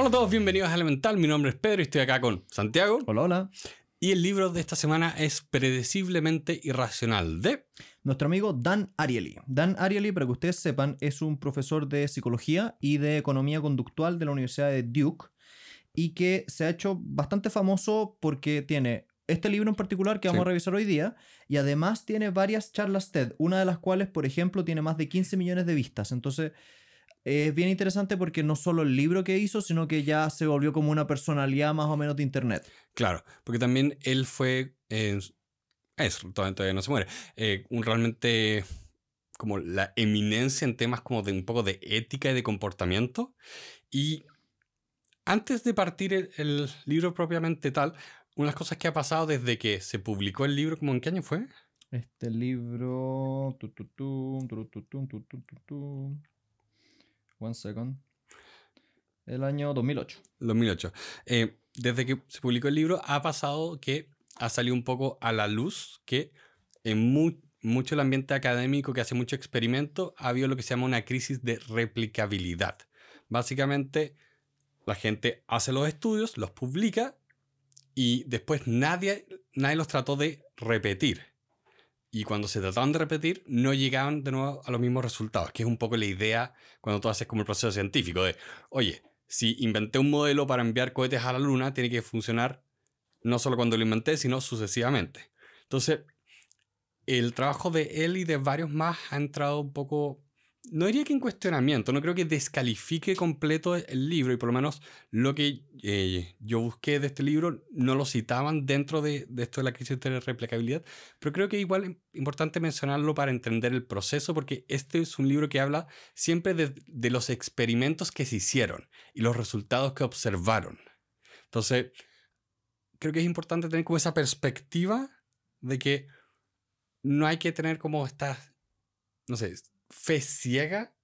Hola a todos, bienvenidos a Elemental. Mi nombre es Pedro y estoy acá con Santiago. Hola, hola. Y el libro de esta semana es Predeciblemente Irracional de nuestro amigo Dan Ariely. Dan Ariely, para que ustedes sepan, es un profesor de psicología y de economía conductual de la Universidad de Duke y que se ha hecho bastante famoso porque tiene este libro en particular que vamos a revisar hoy día y además tiene varias charlas TED, una de las cuales, por ejemplo, tiene más de 15 millones de vistas. Entonces, es bien interesante porque no solo el libro que hizo, sino que ya se volvió como una personalidad más o menos de Internet. Claro, porque también él fue, eh, es, todavía, no se muere, eh, un realmente como la eminencia en temas como de un poco de ética y de comportamiento. Y antes de partir el, libro propiamente tal, unas cosas que ha pasado desde que se publicó el libro, como en qué año fue? Este libro... Tu, tu, tu, One second. El año 2008. 2008. Eh, desde que se publicó el libro ha pasado que ha salido un poco a la luz que en mucho el ambiente académico que hace mucho experimento ha habido lo que se llama una crisis de replicabilidad. Básicamente, la gente hace los estudios, los publica y después nadie, nadie los trató de repetir y cuando se trataban de repetir, no llegaban de nuevo a los mismos resultados, que es un poco la idea cuando tú haces como el proceso científico de, oye, si inventé un modelo para enviar cohetes a la Luna, tiene que funcionar no solo cuando lo inventé, sino sucesivamente. Entonces, el trabajo de él y de varios más ha entrado un poco no diría que en cuestionamiento, no creo que descalifique completo el libro y por lo menos lo que eh, yo busqué de este libro no lo citaban dentro de, esto de la crisis de replicabilidad, pero creo que igual es importante mencionarlo para entender el proceso porque este es un libro que habla siempre de, de los experimentos que se hicieron y los resultados que observaron. Entonces, creo que es importante tener como esa perspectiva de que no hay que tener como estas, no sé, fe ciega,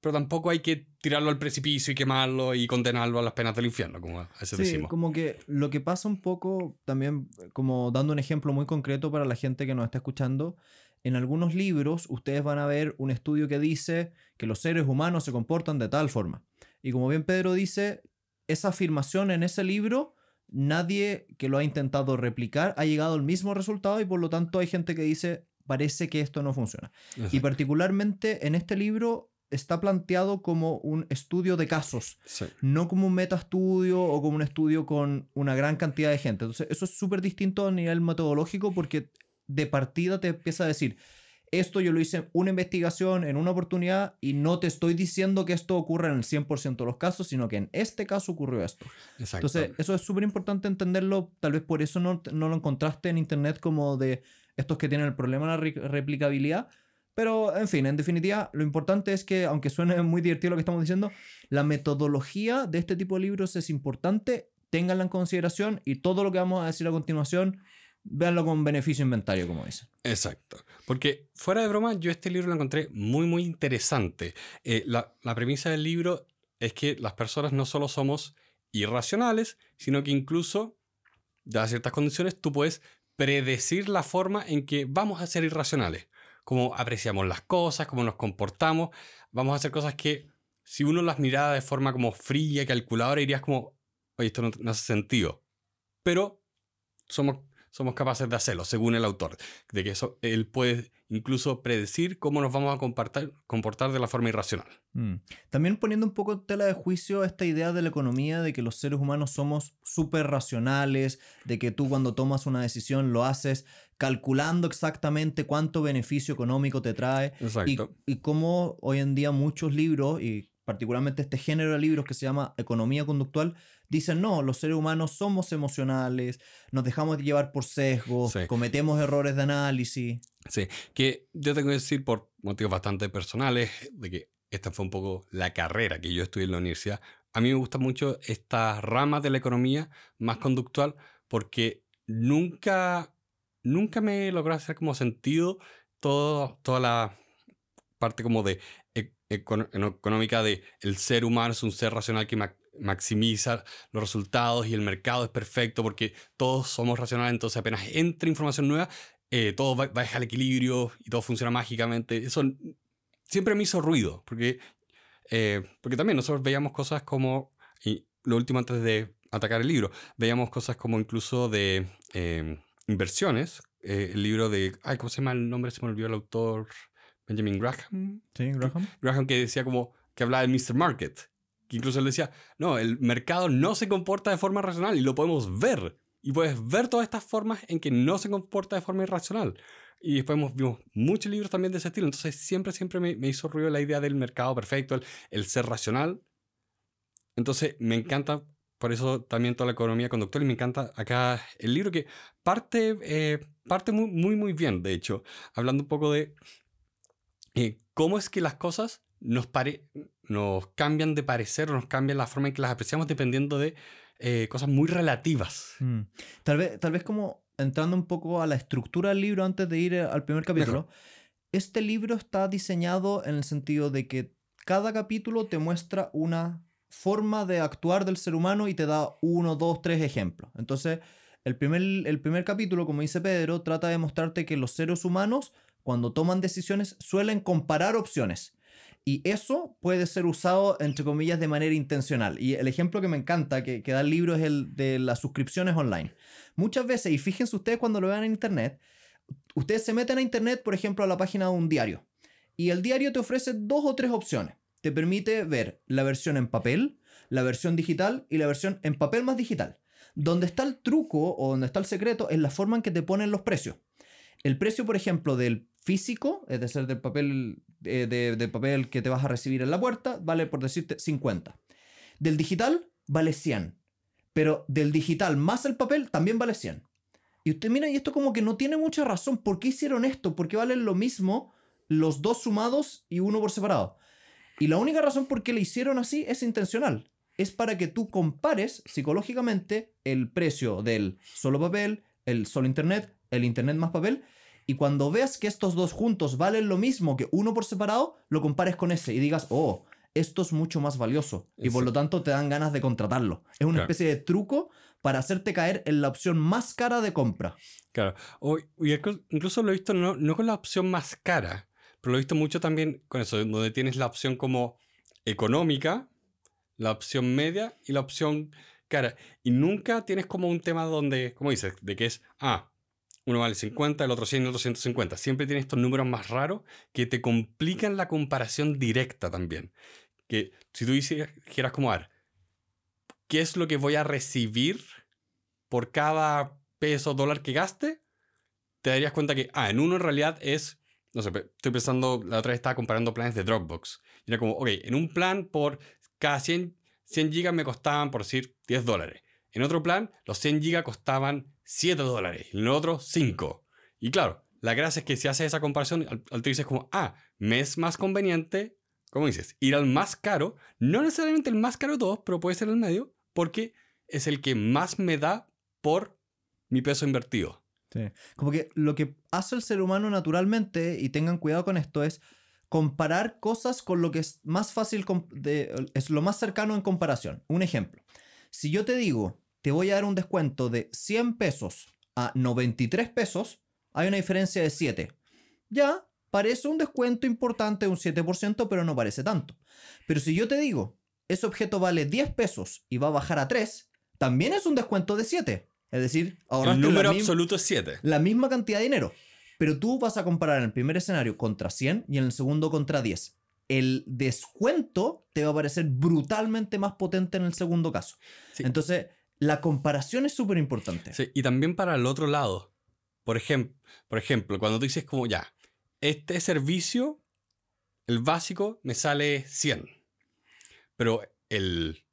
pero tampoco hay que tirarlo al precipicio y quemarlo y condenarlo a las penas del infierno, como eso sí, Como que lo que pasa un poco, también como dando un ejemplo muy concreto para la gente que nos está escuchando, en algunos libros ustedes van a ver un estudio que dice que los seres humanos se comportan de tal forma. Y como bien Pedro dice, esa afirmación en ese libro nadie que lo ha intentado replicar ha llegado al mismo resultado y por lo tanto hay gente que dice parece que esto no funciona. Y particularmente en este libro está planteado como un estudio de casos, no como un meta estudio o como un estudio con una gran cantidad de gente. Entonces, eso es súper distinto a nivel metodológico porque de partida te empieza a decir, esto yo lo hice en una investigación, en una oportunidad, y no te estoy diciendo que esto ocurra en el 100% de los casos, sino que en este caso ocurrió esto. Entonces, eso es súper importante entenderlo, tal vez por eso no, no lo encontraste en internet como de estos que tienen el problema de la replicabilidad. Pero, en fin, en definitiva, lo importante es que, aunque suene muy divertido lo que estamos diciendo, la metodología de este tipo de libros es importante, ténganla en consideración y todo lo que vamos a decir a continuación, véanlo con beneficio inventario, como dicen. Exacto. Porque, fuera de broma, yo este libro lo encontré muy, muy interesante. Eh, la, la premisa del libro es que las personas no solo somos irracionales, sino que incluso, dadas ciertas condiciones, tú puedes predecir la forma en que vamos a ser irracionales, cómo apreciamos las cosas, cómo nos comportamos, vamos a hacer cosas que si uno las mirara de forma como fría, calculadora, dirías como, oye, esto no, hace sentido. Pero somos, somos capaces de hacerlo, según el autor, de que eso, él puede incluso predecir cómo nos vamos a comportar, de la forma irracional. Mm. También poniendo un poco tela de juicio esta idea de la economía de que los seres humanos somos súper racionales, de que tú cuando tomas una decisión lo haces calculando exactamente cuánto beneficio económico te trae y, y cómo hoy en día muchos libros y particularmente este género de libros que se llama economía conductual dicen, no, los seres humanos somos emocionales, nos dejamos llevar por sesgos, cometemos errores de análisis. Sí, que yo tengo que decir por motivos bastante personales, de que esta fue un poco la carrera que yo estudié en la universidad. A mí me gusta mucho esta rama de la economía más conductual porque nunca, nunca me logró hacer como sentido todo, toda la parte como de e, económica de el ser humano es un ser racional que maximiza los resultados y el mercado es perfecto porque todos somos racionales, entonces apenas entra información nueva, eh, todo va, dejar al equilibrio y todo funciona mágicamente. Eso siempre me hizo ruido, porque, eh, porque también nosotros veíamos cosas como, lo último antes de atacar el libro, veíamos cosas como incluso de em, inversiones, eh, el libro de, ay, ¿cómo se llama el nombre? Se me olvidó el autor, Benjamin Graham. Graham. Graham que decía como, que hablaba de Mr. Market incluso él decía, no, el mercado no se comporta de forma racional y lo podemos ver. Y puedes ver todas estas formas en que no se comporta de forma irracional. Y después hemos, vimos muchos libros también de ese estilo. Entonces siempre, siempre me, hizo ruido la idea del mercado perfecto, el, ser racional. Entonces me encanta, por eso también toda la economía conductual y me encanta acá el libro que parte, eh, parte muy, muy, muy bien, de hecho, hablando un poco de eh, cómo es que las cosas nos, parecen, nos cambian de parecer nos cambian la forma en que las apreciamos dependiendo de eh, cosas muy relativas. Mm. Tal, vez, como entrando un poco a la estructura del libro antes de ir eh, al primer capítulo, este libro está diseñado en el sentido de que cada capítulo te muestra una forma de actuar del ser humano y te da uno, dos, tres ejemplos. Entonces, el primer, el primer capítulo, como dice Pedro, trata de mostrarte que los seres humanos, cuando toman decisiones, suelen comparar opciones. Y eso puede ser usado, entre comillas, de manera intencional. Y el ejemplo que me encanta que, da el libro es el de las suscripciones online. Muchas veces, y fíjense ustedes cuando lo vean en Internet, ustedes se meten a Internet, por ejemplo, a la página de un diario. Y el diario te ofrece dos o tres opciones. Te permite ver la versión en papel, la versión digital y la versión en papel más digital. Donde está el truco o donde está el secreto es la forma en que te ponen los precios. El precio, por ejemplo, del físico, es decir, del papel eh, de, papel que te vas a recibir en la puerta vale, por decirte, 50. Del digital vale 100. Pero del digital más el papel también vale 100. Y usted mira, y esto como que no tiene mucha razón. ¿Por qué hicieron esto? Porque valen lo mismo los dos sumados y uno por separado. Y la única razón por qué le hicieron así es intencional. Es para que tú compares psicológicamente el precio del solo papel, el solo internet, el internet más papel, y cuando veas que estos dos juntos valen lo mismo que uno por separado, lo compares con ese y digas, oh, esto es mucho más valioso. Y por lo tanto te dan ganas de contratarlo. Es una especie de truco para hacerte caer en la opción más cara de compra. Claro. incluso lo he visto no, con la opción más cara, pero lo he visto mucho también con eso, donde tienes la opción como económica, la opción media y la opción cara. Y nunca tienes como un tema donde, ¿cómo dices, de que es, ah, uno vale 50, el otro 100 y el otro 150. Siempre tiene estos números más raros que te complican la comparación directa también. Que si tú dijeras como, ¿qué es lo que voy a recibir por cada peso dólar que gaste? Te darías cuenta que, ah, en uno en realidad es, no sé, estoy pensando, la otra vez estaba comparando planes de Dropbox. Y era como, ok, en un plan por cada 100, 100 gigas me costaban, por decir, 10 dólares. En otro plan, los 100 GB costaban 7 dólares, en el otro 5. Y claro, la gracia es que si haces esa comparación, al, dices como, ah, me es más conveniente, ¿cómo dices, ir al más caro, no necesariamente el más caro de todos, pero puede ser el medio, porque es el que más me da por mi peso invertido. Sí. Como que lo que hace el ser humano naturalmente, y tengan cuidado con esto, es comparar cosas con lo que es más fácil, es lo más cercano en comparación. Un ejemplo. Si yo te digo, te voy a dar un descuento de 100 pesos a 93 pesos, hay una diferencia de 7. Ya, parece un descuento importante un 7%, pero no parece tanto. Pero si yo te digo, ese objeto vale 10 pesos y va a bajar a 3, también es un descuento de 7. Es decir, ahora... El número absoluto es 7. La misma cantidad de dinero. Pero tú vas a comparar en el primer escenario contra 100 y en el segundo contra 10. El descuento te va a parecer brutalmente más potente en el segundo caso. Entonces, la comparación es súper importante. Sí, y también para el otro lado. Por, ejemplo, por ejemplo, cuando tú dices como ya, este servicio, el básico, me sale 100. Pero el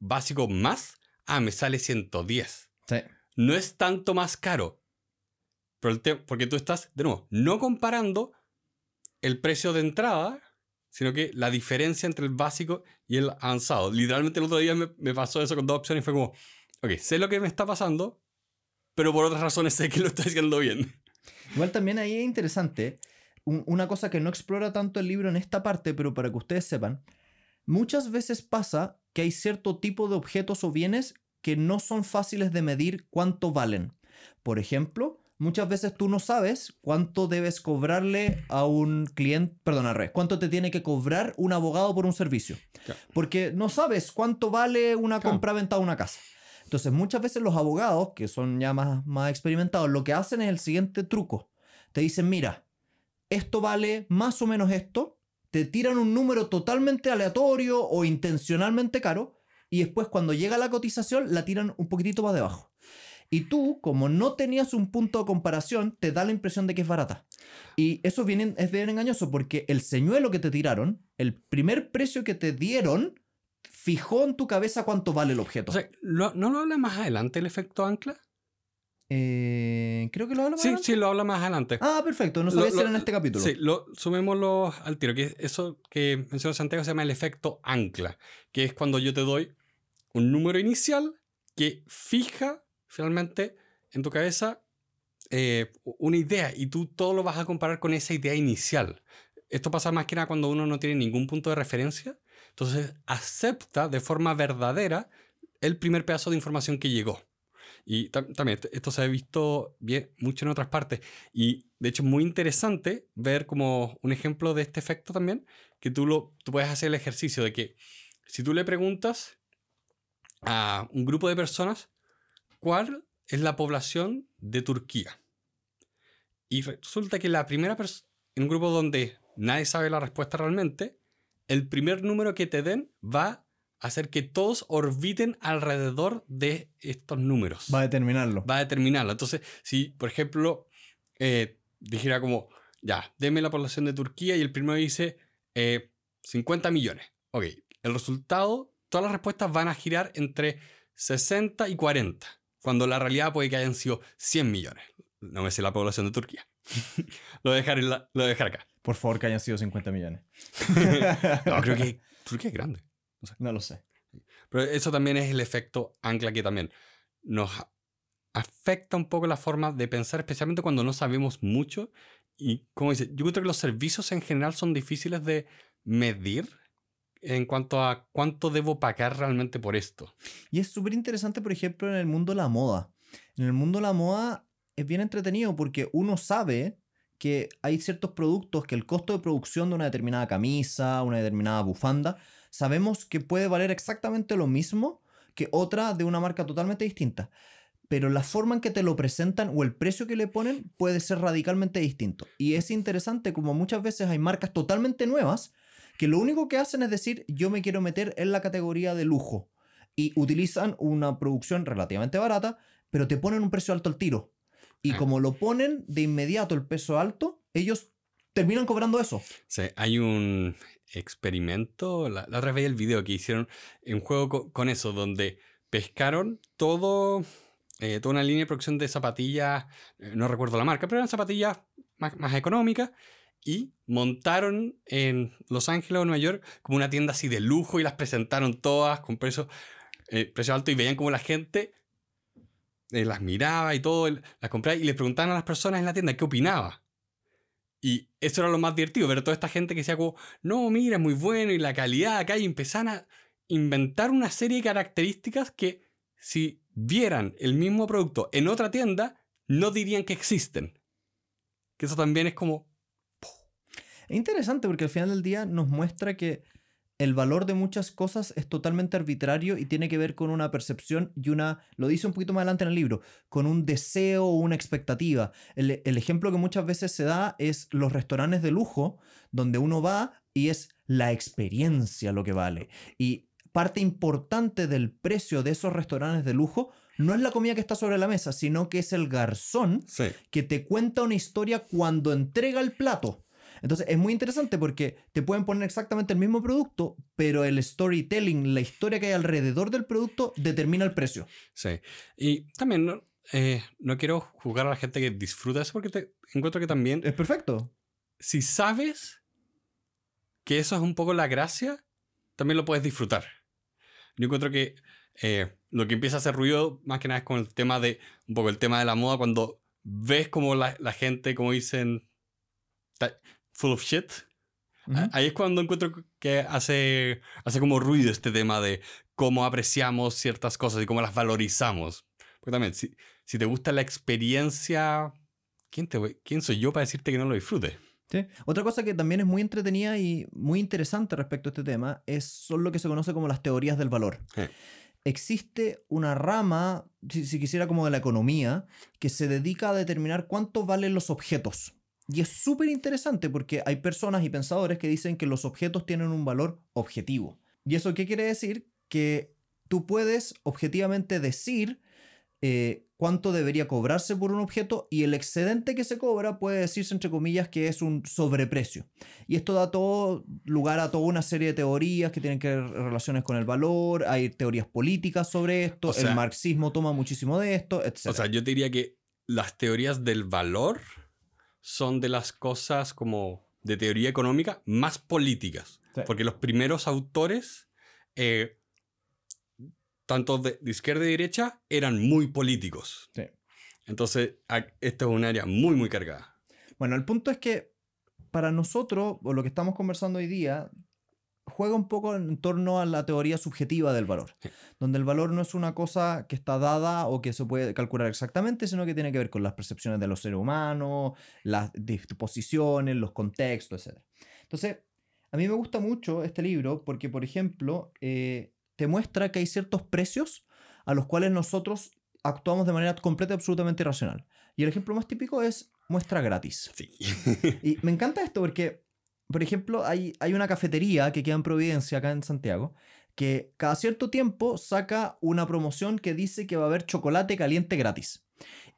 básico más, ah, me sale 110. Sí. No es tanto más caro. Porque tú estás, de nuevo, no comparando el precio de entrada, sino que la diferencia entre el básico y el avanzado. Literalmente el otro día me, me pasó eso con dos opciones y fue como, ok, sé lo que me está pasando, pero por otras razones sé que lo está haciendo bien. Igual también ahí es interesante, una cosa que no explora tanto el libro en esta parte, pero para que ustedes sepan, muchas veces pasa que hay cierto tipo de objetos o bienes que no son fáciles de medir cuánto valen. Por ejemplo, muchas veces tú no sabes cuánto debes cobrarle a un cliente, perdón, al cuánto te tiene que cobrar un abogado por un servicio. Porque no sabes cuánto vale una compra-venta de una casa. Entonces, muchas veces los abogados, que son ya más, experimentados, lo que hacen es el siguiente truco. Te dicen, mira, esto vale más o menos esto, te tiran un número totalmente aleatorio o intencionalmente caro, y después cuando llega la cotización la tiran un poquitito más debajo. Y tú, como no tenías un punto de comparación, te da la impresión de que es barata. Y eso es bien engañoso porque el señuelo que te tiraron, el primer precio que te dieron, fijó en tu cabeza cuánto vale el objeto. ¿No lo habla más adelante el efecto ancla? Eh, creo que lo habla más adelante. Sí, sí, lo habla más adelante. Ah, perfecto. No sabía lo, si era en este capítulo. Sí, lo, sumémoslo al tiro. Que eso que mencionó Santiago se llama el efecto ancla, que es cuando yo te doy un número inicial que fija finalmente en tu cabeza eh, una idea y tú todo lo vas a comparar con esa idea inicial. Esto pasa más que nada cuando uno no tiene ningún punto de referencia entonces acepta de forma verdadera el primer pedazo de información que llegó. Y también esto se ha visto bien, mucho en otras partes. Y de hecho es muy interesante ver como un ejemplo de este efecto también, que tú, lo, tú puedes hacer el ejercicio de que si tú le preguntas a un grupo de personas cuál es la población de Turquía. Y resulta que la primera persona, en un grupo donde nadie sabe la respuesta realmente, el primer número que te den va a hacer que todos orbiten alrededor de estos números. Va a determinarlo. Va a determinarlo. Entonces, si, por ejemplo, eh, dijera como, ya, deme la población de Turquía y el primero dice 50 eh, millones. Ok, el resultado, todas las respuestas van a girar entre 60 y 40, cuando la realidad puede que hayan sido 100 millones. No me sé la población de Turquía. lo, lo voy a dejar acá. Por favor, que hayan sido 50 millones. no, creo que, es grande. No, no lo sé. Pero eso también es el efecto ancla que también nos afecta un poco la forma de pensar, especialmente cuando no sabemos mucho. Y como dice, yo creo que los servicios en general son difíciles de medir en cuanto a cuánto debo pagar realmente por esto. Y es súper interesante, por ejemplo, en el mundo de la moda. En el mundo de la moda es bien entretenido porque uno sabe que hay ciertos productos que el costo de producción de una determinada camisa, una determinada bufanda, sabemos que puede valer exactamente lo mismo que otra de una marca totalmente distinta. Pero la forma en que te lo presentan o el precio que le ponen puede ser radicalmente distinto. Y es interesante como muchas veces hay marcas totalmente nuevas que lo único que hacen es decir yo me quiero meter en la categoría de lujo y utilizan una producción relativamente barata, pero te ponen un precio alto al tiro y como lo ponen de inmediato el peso alto, ellos terminan cobrando eso. hay un experimento, la, otra vez el video que hicieron en juego con, eso, donde pescaron todo, eh, toda una línea de producción de zapatillas, eh, no recuerdo la marca, pero eran zapatillas más, económicas y montaron en Los Ángeles o Nueva York como una tienda así de lujo y las presentaron todas con precio eh, alto y veían como la gente eh, las miraba y todo, las compraba y le preguntaban a las personas en la tienda qué opinaba. Y eso era lo más divertido, ver toda esta gente que decía como, no, mira, es muy bueno y la calidad acá y empezaban a inventar una serie de características que si vieran el mismo producto en otra tienda, no dirían que existen. Que eso también es como... es Interesante porque al final del día nos muestra que el valor de muchas cosas es totalmente arbitrario y tiene que ver con una percepción y una, lo dice un poquito más adelante en el libro, con un deseo o una expectativa. El, ejemplo que muchas veces se da es los restaurantes de lujo, donde uno va y es la experiencia lo que vale. Y parte importante del precio de esos restaurantes de lujo no es la comida que está sobre la mesa, sino que es el garzón que te cuenta una historia cuando entrega el plato. Entonces es muy interesante porque te pueden poner exactamente el mismo producto, pero el storytelling, la historia que hay alrededor del producto, determina el precio. Sí. Y también no, eh, quiero jugar a la gente que disfruta eso porque te encuentro que también... Es perfecto. Si sabes que eso es un poco la gracia, también lo puedes disfrutar. Yo encuentro que eh, lo que empieza a hacer ruido más que nada es con el tema de un poco el tema de la moda cuando ves como la gente como dicen full of shit. Ahí es cuando encuentro que hace, hace como ruido este tema de cómo apreciamos ciertas cosas y cómo las valorizamos. Porque también, si, si te gusta la experiencia, ¿quién, te, ¿quién soy yo para decirte que no lo disfrutes? Sí. Otra cosa que también es muy entretenida y muy interesante respecto a este tema es, son lo que se conoce como las teorías del valor. Eh. Existe una rama, si, si, quisiera como de la economía, que se dedica a determinar cuánto valen los objetos. Y es súper interesante porque hay personas y pensadores que dicen que los objetos tienen un valor objetivo. ¿Y eso qué quiere decir? Que tú puedes objetivamente decir eh, cuánto debería cobrarse por un objeto y el excedente que se cobra puede decirse entre comillas que es un sobreprecio. Y esto da todo lugar a toda una serie de teorías que tienen que ver relaciones con el valor, hay teorías políticas sobre esto, el marxismo toma muchísimo de esto, etc. O sea, yo diría que las teorías del valor son de las cosas como de teoría económica más políticas. Porque los primeros autores, eh, tanto de, izquierda y derecha, eran muy políticos. Entonces, esta es un área muy, muy cargada. Bueno, el punto es que para nosotros, o lo que estamos conversando hoy día, juega un poco en torno a la teoría subjetiva del valor, donde el valor no es una cosa que está dada o que se puede calcular exactamente, sino que tiene que ver con las percepciones de los seres humanos, las disposiciones, los contextos, etc. Entonces, a mí me gusta mucho este libro porque, por ejemplo, eh, te muestra que hay ciertos precios a los cuales nosotros actuamos de manera completa y absolutamente irracional. Y el ejemplo más típico es muestra gratis. y me encanta esto porque por ejemplo, hay, hay una cafetería que queda en Providencia, acá en Santiago, que cada cierto tiempo saca una promoción que dice que va a haber chocolate caliente gratis.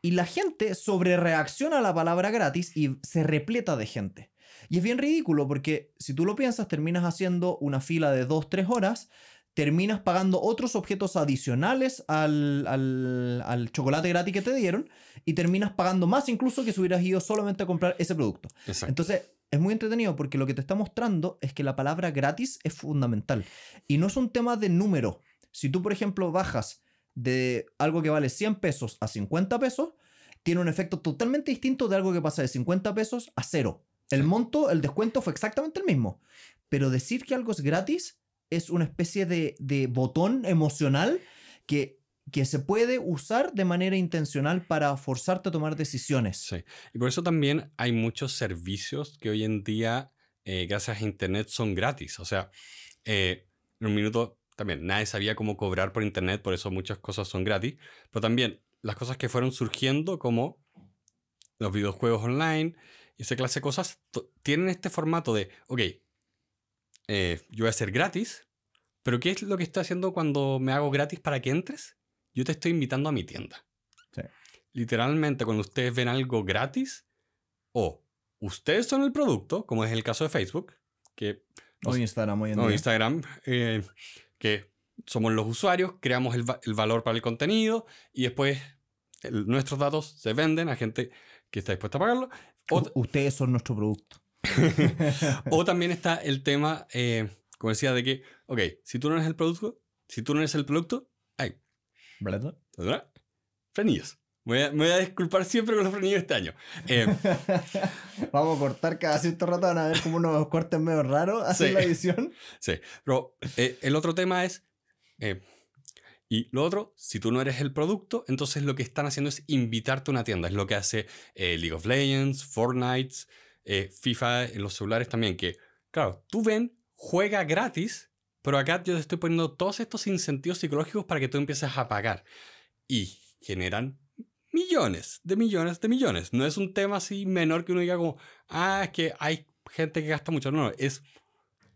Y la gente sobrereacciona a la palabra gratis y se repleta de gente. Y es bien ridículo porque si tú lo piensas, terminas haciendo una fila de dos, tres horas, terminas pagando otros objetos adicionales al, chocolate gratis que te dieron y terminas pagando más incluso que si hubieras ido solamente a comprar ese producto. Exacto. Entonces, es muy entretenido porque lo que te está mostrando es que la palabra gratis es fundamental. Y no es un tema de número. Si tú, por ejemplo, bajas de algo que vale 100 pesos a 50 pesos, tiene un efecto totalmente distinto de algo que pasa de 50 pesos a cero. El monto, el descuento fue exactamente el mismo. Pero decir que algo es gratis es una especie de, de botón emocional que que se puede usar de manera intencional para forzarte a tomar decisiones. Sí, y por eso también hay muchos servicios que hoy en día, eh, gracias a Internet, son gratis. O sea, eh, en un minuto también nadie sabía cómo cobrar por Internet, por eso muchas cosas son gratis, pero también las cosas que fueron surgiendo como los videojuegos online y esa clase de cosas, tienen este formato de, ok, eh, yo voy a hacer gratis, pero ¿qué es lo que estoy haciendo cuando me hago gratis para que entres? yo te estoy invitando a mi tienda. Literalmente, cuando ustedes ven algo gratis, o ustedes son el producto, como es el caso de Facebook, que... O Instagram en Instagram, eh, que somos los usuarios, creamos el, valor para el contenido y después nuestros datos se venden a gente que está dispuesta a pagarlo. O ustedes son nuestro producto. o también está el tema, eh, como decía, de que, ok, si tú no eres el producto, si tú no eres el producto, ay, ¿Verdad? Frenillos. Me voy, a, voy, a, disculpar siempre con los frenillos este año. Eh, Vamos a cortar cada cierto rato, van a ver como unos cortes medio raros hacer la edición. Sí, pero eh, el otro tema es, eh, y lo otro, si tú no eres el producto, entonces lo que están haciendo es invitarte a una tienda. Es lo que hace League of Legends, Fortnite, FIFA, en los celulares también, que, claro, tú ven, juega gratis pero acá yo te estoy poniendo todos estos incentivos psicológicos para que tú empieces a pagar. Y generan millones, de millones, de millones. No es un tema así menor que uno diga como, ah, es que hay gente que gasta mucho. No, no, es,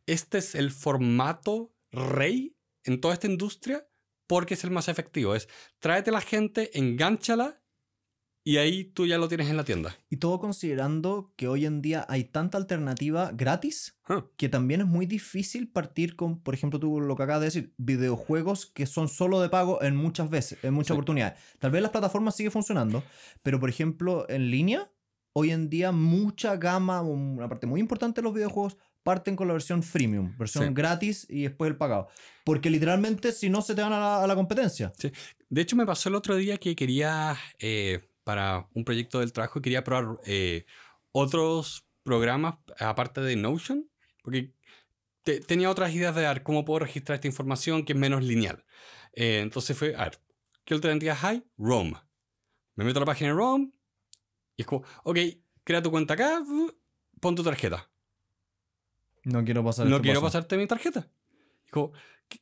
este es el formato rey en toda esta industria porque es el más efectivo. Es tráete la gente, engánchala y ahí tú ya lo tienes en la tienda. Y todo considerando que hoy en día hay tanta alternativa gratis que también es muy difícil partir con, por ejemplo, tú lo que acabas de decir, videojuegos que son solo de pago en muchas veces, en muchas oportunidades. Tal vez las plataformas siguen funcionando, pero por ejemplo, en línea, hoy en día mucha gama, una parte muy importante de los videojuegos parten con la versión freemium, versión gratis y después el pagado. Porque literalmente si no se te van a la, competencia. Sí. De hecho me pasó el otro día que quería... Eh, para un proyecto del trabajo quería probar eh, otros programas aparte de Notion, porque tenía otras ideas de cómo puedo registrar esta información que es menos lineal. Eh, entonces fue, a ver, ¿qué alternativas hay? Rome. Me meto a la página de Rome y es como, ok, crea tu cuenta acá, pon tu tarjeta. No quiero pasar No este quiero pasarte mi tarjeta. Dijo,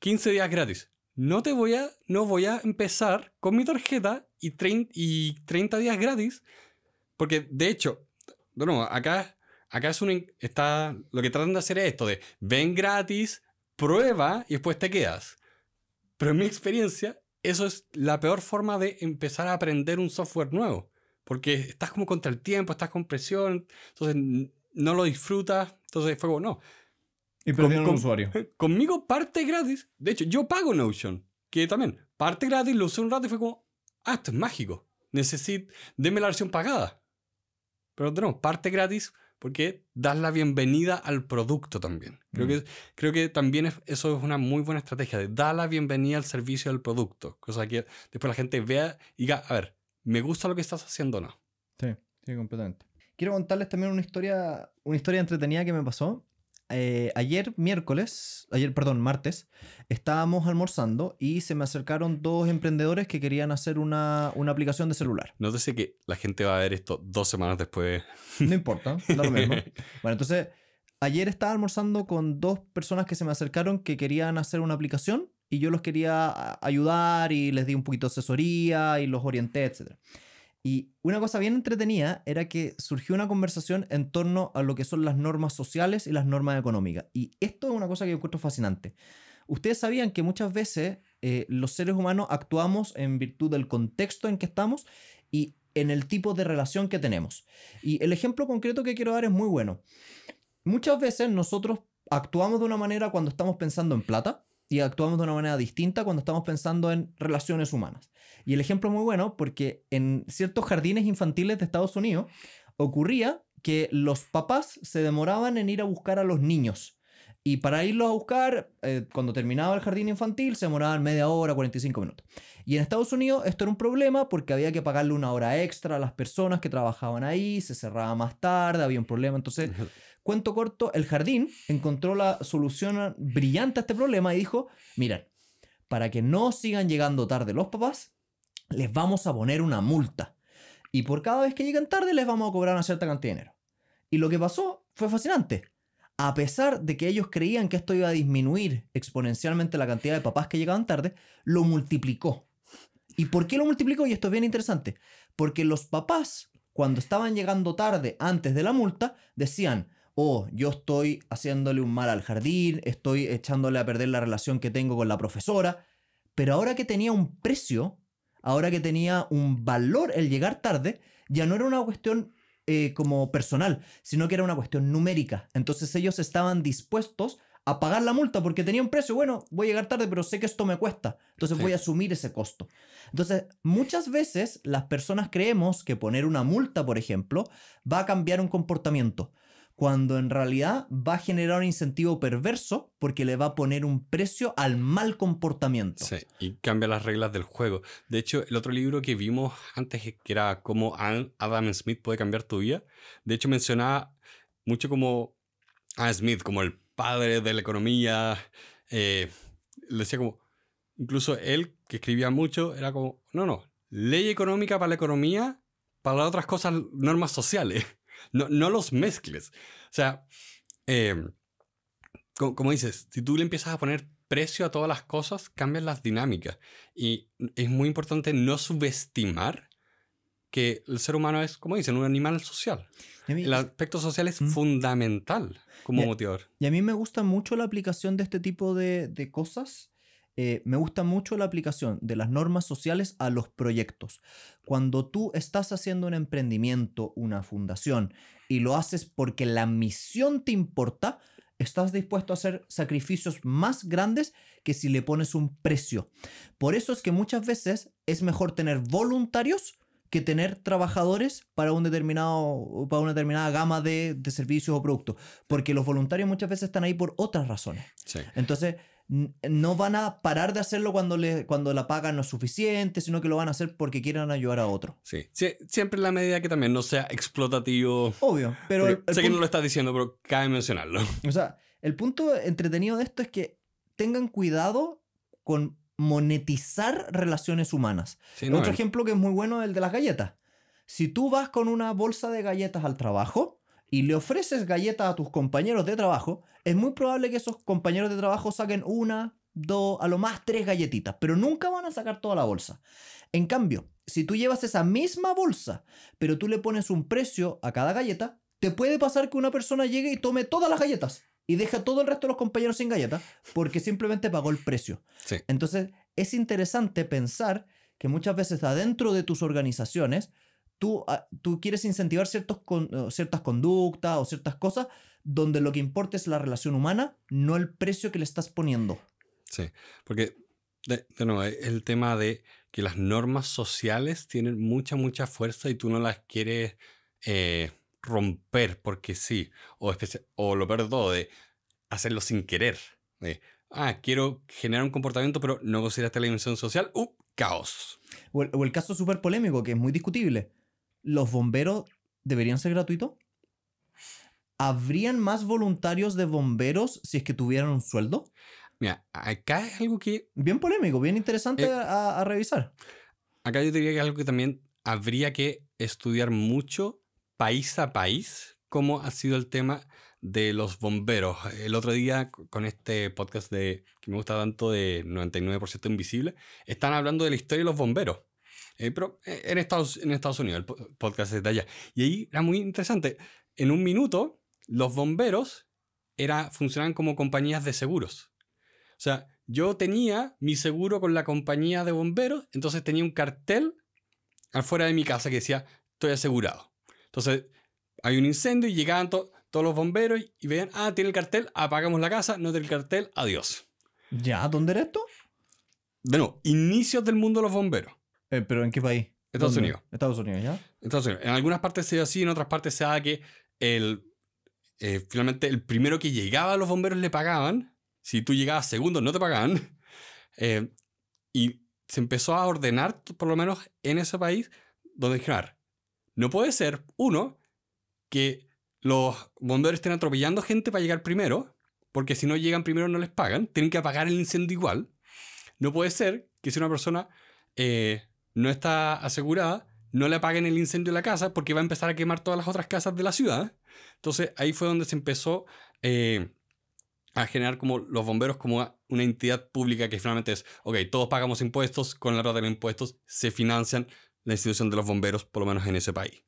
15 días gratis no te voy a, no voy a empezar con mi tarjeta y, y 30 días gratis, porque de hecho, bueno, acá, acá es un, está, lo que tratan de hacer es esto de ven gratis, prueba y después te quedas. Pero en mi experiencia, eso es la peor forma de empezar a aprender un software nuevo, porque estás como contra el tiempo, estás con presión, entonces no lo disfrutas, entonces fue como, no, usuario. Eh, conmigo parte gratis. De hecho, yo pago Notion, que también parte gratis, lo usé un rato y fue como, ah, mágico. Necesito, deme la versión pagada. Pero no, parte gratis porque das la bienvenida al producto también. Creo, mm. que, creo que también eso es una muy buena estrategia, de dar la bienvenida al servicio del producto, cosa que después la gente vea y diga, a ver, me gusta lo que estás haciendo o no. Sí, sí, completamente. Quiero contarles también una historia, una historia entretenida que me pasó. Eh, ayer miércoles, ayer, perdón, martes, estábamos almorzando y se me acercaron dos emprendedores que querían hacer una, aplicación de celular. No sé que la gente va a ver esto dos semanas después. No importa, da lo mismo. Bueno, entonces, ayer estaba almorzando con dos personas que se me acercaron que querían hacer una aplicación y yo los quería ayudar y les di un poquito de asesoría y los orienté, etcétera. Y una cosa bien entretenida era que surgió una conversación en torno a lo que son las normas sociales y las normas económicas. Y esto es una cosa que yo encuentro fascinante. Ustedes sabían que muchas veces eh, los seres humanos actuamos en virtud del contexto en que estamos y en el tipo de relación que tenemos. Y el ejemplo concreto que quiero dar es muy bueno. Muchas veces nosotros actuamos de una manera cuando estamos pensando en plata y actuamos de una manera distinta cuando estamos pensando en relaciones humanas. Y el ejemplo es muy bueno porque en ciertos jardines infantiles de Estados Unidos ocurría que los papás se demoraban en ir a buscar a los niños. Y para irlos a buscar, eh, cuando terminaba el jardín infantil, se demoraban media hora, 45 minutos. Y en Estados Unidos esto era un problema porque había que pagarle una hora extra a las personas que trabajaban ahí, se cerraba más tarde, había un problema. Entonces, Cuento corto, el jardín encontró la solución brillante a este problema y dijo, miren, para que no sigan llegando tarde los papás, les vamos a poner una multa. Y por cada vez que llegan tarde les vamos a cobrar una cierta cantidad de dinero. Y lo que pasó fue fascinante. A pesar de que ellos creían que esto iba a disminuir exponencialmente la cantidad de papás que llegaban tarde, lo multiplicó. ¿Y por qué lo multiplicó? Y esto es bien interesante. Porque los papás, cuando estaban llegando tarde antes de la multa, decían, Oh, yo estoy haciéndole un mal al jardín, estoy echándole a perder la relación que tengo con la profesora, pero ahora que tenía un precio, ahora que tenía un valor el llegar tarde, ya no era una cuestión eh, como personal, sino que era una cuestión numérica. Entonces ellos estaban dispuestos a pagar la multa porque tenía un precio, bueno, voy a llegar tarde, pero sé que esto me cuesta, entonces voy a asumir ese costo. Entonces, muchas veces las personas creemos que poner una multa, por ejemplo, va a cambiar un comportamiento, cuando en realidad va a generar un incentivo perverso porque le va a poner un precio al mal comportamiento. Sí, y cambia las reglas del juego. De hecho, el otro libro que vimos antes, que era cómo Adam Smith puede cambiar tu vida, de hecho mencionaba mucho como a Smith, como el padre de la economía, eh, decía como, incluso él, que escribía mucho, era como, no, no, ley económica para la economía, para otras cosas, normas sociales. No, los mezcles. O sea, em, como, dices, si tú le empiezas a poner precio a todas las cosas, cambian las dinámicas. Y es muy importante no subestimar que el ser humano es, como dicen, un animal social. el aspecto social es fundamental como motivador. Y a mí me gusta mucho la aplicación de este tipo de cosas eh, me gusta mucho la aplicación de las normas sociales a los proyectos. Cuando tú estás haciendo un emprendimiento, una fundación, y lo haces porque la misión te importa, estás dispuesto a hacer sacrificios más grandes que si le pones un precio. Por eso es que muchas veces es mejor tener voluntarios que tener trabajadores para, un determinado, para una determinada gama de, servicios o productos. Porque los voluntarios muchas veces están ahí por otras razones. Entonces, no van a parar de hacerlo cuando, le, cuando la pagan lo suficiente, sino que lo van a hacer porque quieran ayudar a otro. Sí, siempre en la medida que también no sea explotativo. Obvio, pero... sé que no lo estás diciendo, pero cabe mencionarlo. O sea, el punto entretenido de esto es que tengan cuidado con monetizar relaciones humanas. Otro eh. ejemplo que es muy bueno es el de las galletas. Si tú vas con una bolsa de galletas al trabajo, y le ofreces galletas a tus compañeros de trabajo, es muy probable que esos compañeros de trabajo saquen una, dos, a lo más tres galletitas, pero nunca van a sacar toda la bolsa. En cambio, si tú llevas esa misma bolsa, pero tú le pones un precio a cada galleta, te puede pasar que una persona llegue y tome todas las galletas y deja todo el resto de los compañeros sin galletas porque simplemente pagó el precio. Entonces, es interesante pensar que muchas veces adentro de tus organizaciones, Ah, tú, quieres incentivar ciertos ciertas conductas o ciertas cosas donde lo que importa es la relación humana, no el precio que le estás poniendo. Sí, porque de, eh, el tema de que las normas sociales tienen mucha, mucha fuerza y tú no las quieres eh, romper porque sí, o, o lo perdo de hacerlo sin querer. ah, quiero generar un comportamiento, pero no consideraste la dimensión social, ¡uh! Caos. O el, o el caso súper polémico, que es muy discutible, los bomberos deberían ser gratuitos? ¿Habrían más voluntarios de bomberos si es que tuvieran un sueldo? Mira, acá es algo que... Bien polémico, bien interesante eh, a, revisar. Acá yo diría que es algo que también habría que estudiar mucho país a país, cómo ha sido el tema de los bomberos. El otro día con este podcast de que me gusta tanto de 99% Invisible, están hablando de la historia de los bomberos. Eh, pero eh, en Estados, en Estados Unidos, el podcast es de allá. Y ahí era muy interesante. En un minuto, los bomberos era, funcionaban como compañías de seguros. O sea, yo tenía mi seguro con la compañía de bomberos, entonces tenía un cartel afuera de mi casa que decía, estoy asegurado. Entonces, hay un incendio y llegaban todos los bomberos y veían, ah, tiene el cartel, apagamos la casa, no tiene el cartel, adiós. ¿Ya? ¿Dónde era esto? De nuevo, inicios del mundo de los bomberos. Eh, ¿Pero en qué país? Estados Unidos. Estados Unidos, ¿ya? Estados En algunas partes se ve así, en otras partes se da que el, eh, finalmente el primero que llegaba a los bomberos le pagaban. Si tú llegabas segundo, no te pagaban. Eh, y se empezó a ordenar, por lo menos en ese país, donde dijeron, no puede ser, uno, que los bomberos estén atropellando gente para llegar primero, porque si no llegan primero no les pagan, tienen que apagar el incendio igual. No puede ser que si una persona no está asegurada, no le apaguen el incendio de la casa porque va a empezar a quemar todas las otras casas de la ciudad. Entonces ahí fue donde se empezó eh, a generar como los bomberos como una entidad pública que finalmente es, ok, todos pagamos impuestos, con la rata de los impuestos se financian la institución de los bomberos, por lo menos en ese país.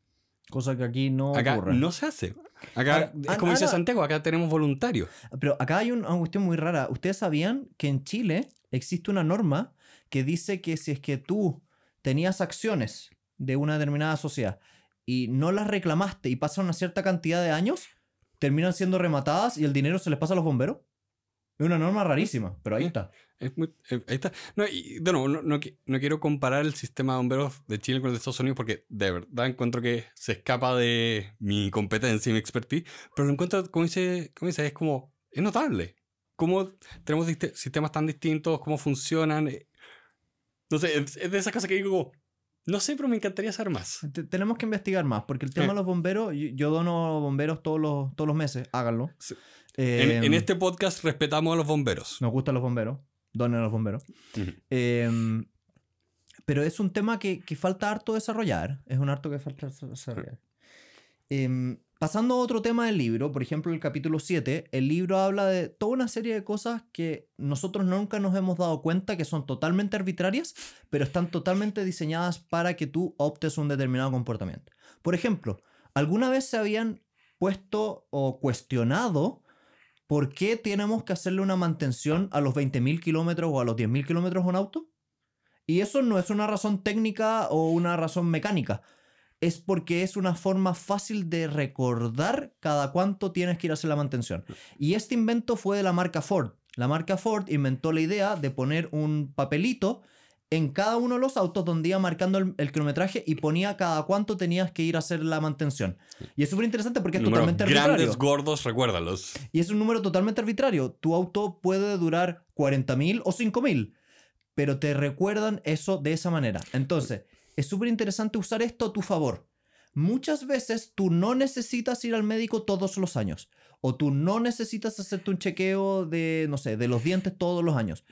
Cosa que aquí no no se hace. Acá, es como ah, dice Santiago, acá tenemos voluntarios. Pero acá hay una cuestión muy rara. ¿Ustedes sabían que en Chile existe una norma que dice que si es que tú tenías acciones de una determinada sociedad y no las reclamaste y pasan una cierta cantidad de años, terminan siendo rematadas y el dinero se les pasa a los bomberos. Es una norma rarísima, pero ahí está. Eh, ahí está. No, no, no, quiero comparar el sistema de bomberos de Chile con el de Estados Unidos porque de verdad encuentro que se escapa de mi competencia y mi expertise, pero lo encuentro, como dice, como es como, es notable. Cómo tenemos sistemas tan distintos, cómo funcionan, eh, no es de esas cosas que digo no sé, pero me encantaría saber más. tenemos que investigar más, porque el tema de los bomberos, yo, dono bomberos todos los, todos los meses, háganlo. Eh, en, este podcast respetamos a los bomberos. Nos gustan los bomberos, donen a los bomberos. Em, pero es un tema que, que, falta harto desarrollar, es un harto que falta desarrollar. Uh Pasando a otro tema del libro, por ejemplo el capítulo 7, el libro habla de toda una serie de cosas que nosotros nunca nos hemos dado cuenta que son totalmente arbitrarias, pero están totalmente diseñadas para que tú optes un determinado comportamiento. Por ejemplo, ¿alguna vez se habían puesto o cuestionado por qué tenemos que hacerle una mantención a los 20.000 kilómetros o a los 10.000 kilómetros a un auto? Y eso no es una razón técnica o una razón mecánica es porque es una forma fácil de recordar cada cuánto tienes que ir a hacer la mantención. Y este invento fue de la marca Ford. La marca Ford inventó la idea de poner un papelito en cada uno de los autos donde iba marcando el, cronometraje y ponía cada cuánto tenías que ir a hacer la mantención. Y es súper interesante porque es totalmente arbitrario. Grandes, gordos, recuérdalos. Y es un número totalmente arbitrario. Tu auto puede durar 40.000 o 5.000, pero te recuerdan eso de esa manera. Entonces es súper interesante usar esto a tu favor. Muchas veces tú no necesitas ir al médico todos los años o tú no necesitas hacerte un chequeo de, no sé, de los dientes todos los años.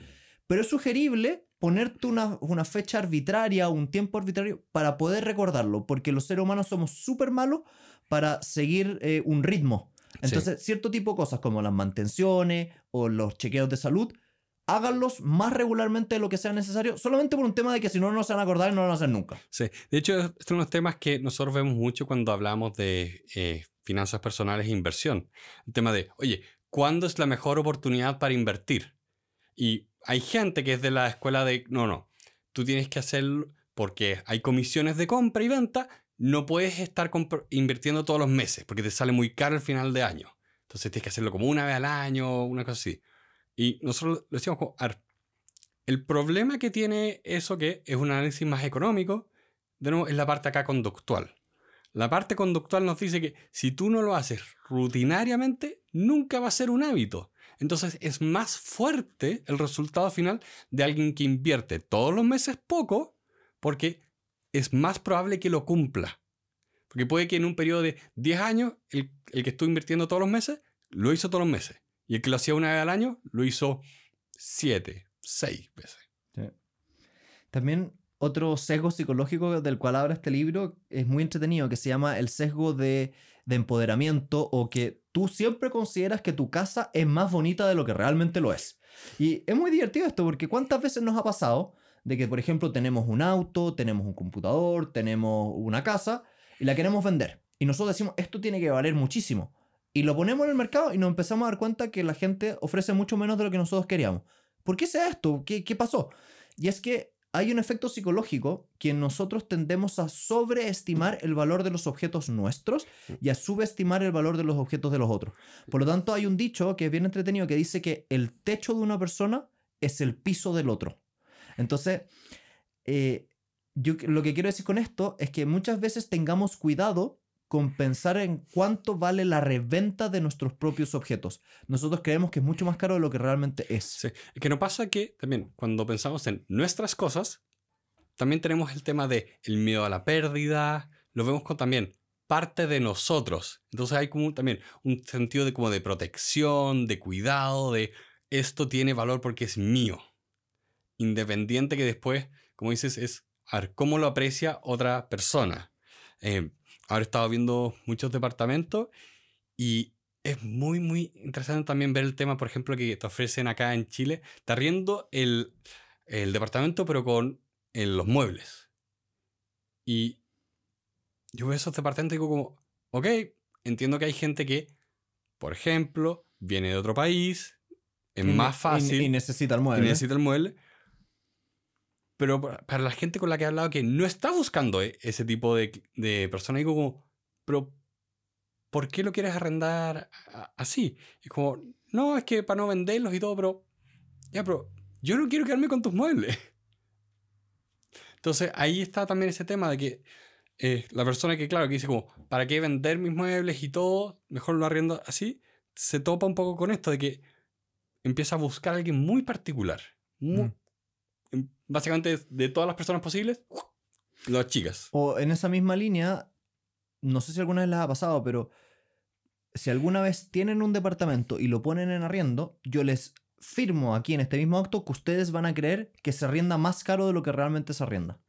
Pero es sugerible ponerte una, fecha arbitraria, un tiempo arbitrario para poder recordarlo, porque los seres humanos somos súper malos para seguir eh, un ritmo. Entonces, cierto tipo de cosas como las mantenciones o los chequeos de salud háganlos más regularmente de lo que sea necesario, solamente por un tema de que si no, no se van a acordar y no lo hacen nunca. Sí, de hecho, uno son los temas que nosotros vemos mucho cuando hablamos de eh, finanzas personales e inversión. El tema de, oye, ¿cuándo es la mejor oportunidad para invertir? Y hay gente que es de la escuela de, no, no, tú tienes que hacerlo porque hay comisiones de compra y venta, no puedes estar invirtiendo todos los meses porque te sale muy caro al final de año. Entonces tienes que hacerlo como una vez al año, una cosa así. Y nosotros decíamos El problema que tiene eso que es un análisis más económico, de nuevo, es la parte acá conductual. La parte conductual nos dice que si tú no lo haces rutinariamente, nunca va a ser un hábito. Entonces es más fuerte el resultado final de alguien que invierte todos los meses poco porque es más probable que lo cumpla. Porque puede que en un periodo de 10 años el, el que estuvo invirtiendo todos los meses lo hizo todos los meses. Y el que lo hacía una vez al año lo hizo siete, seis veces. También otro sesgo psicológico del cual habla este libro es muy entretenido, que se llama el sesgo de empoderamiento o que tú siempre consideras que tu casa es más bonita de lo que realmente lo es. Y es muy divertido esto porque cuántas veces nos ha pasado de que, por ejemplo, tenemos un auto, tenemos un computador, tenemos una casa y la queremos vender. Y nosotros decimos, esto tiene que valer muchísimo. Y lo ponemos en el mercado y nos empezamos a dar cuenta que la gente ofrece mucho menos de lo que nosotros queríamos. ¿Por qué sea esto? ¿Qué, pasó? Y es que hay un efecto psicológico que nosotros tendemos a sobreestimar el valor de los objetos nuestros y a subestimar el valor de los objetos de los otros. Por lo tanto, hay un dicho que es bien entretenido que dice que el techo de una persona es el piso del otro. Entonces, eh, yo lo que quiero decir con esto es que muchas veces tengamos cuidado Compensar en cuánto vale la reventa de nuestros propios objetos. Nosotros creemos que es mucho más caro de lo que realmente es. Sí. Que no pasa que también cuando pensamos en nuestras cosas, también tenemos el tema de el miedo a la pérdida, lo vemos con también parte de nosotros. Entonces hay como también un sentido de como de protección, de cuidado, de esto tiene valor porque es mío. Independiente que después, como dices, es a cómo lo aprecia otra persona. Eh, ahora he estado viendo muchos departamentos y es muy, muy interesante también ver el tema, por ejemplo, que te ofrecen acá en Chile. Te arriendo el, el departamento, pero con eh, los muebles. Y yo veo esos departamentos y digo como, ok, entiendo que hay gente que, por ejemplo, viene de otro país, es más fácil. Y, necesita el mueble. Y necesita el mueble. Pero para la gente con la que he hablado que no está buscando e, ese tipo de, de persona, digo como, pero ¿por qué lo quieres arrendar así? Y como, no, es que para no venderlos y todo, pero ya, pero yo no quiero quedarme con tus muebles. Entonces ahí está también ese tema de que eh, la persona que, claro, que dice como, ¿para qué vender mis muebles y todo? Mejor lo arriendo así. Se topa un poco con esto de que empieza a buscar a alguien muy particular, muy, mm básicamente de todas las personas posibles, las chicas. O en esa misma línea, no sé si alguna vez les ha pasado, pero si alguna vez tienen un departamento y lo ponen en arriendo, yo les firmo aquí en este mismo acto que ustedes van a creer que se arrienda más caro de lo que realmente se arrienda.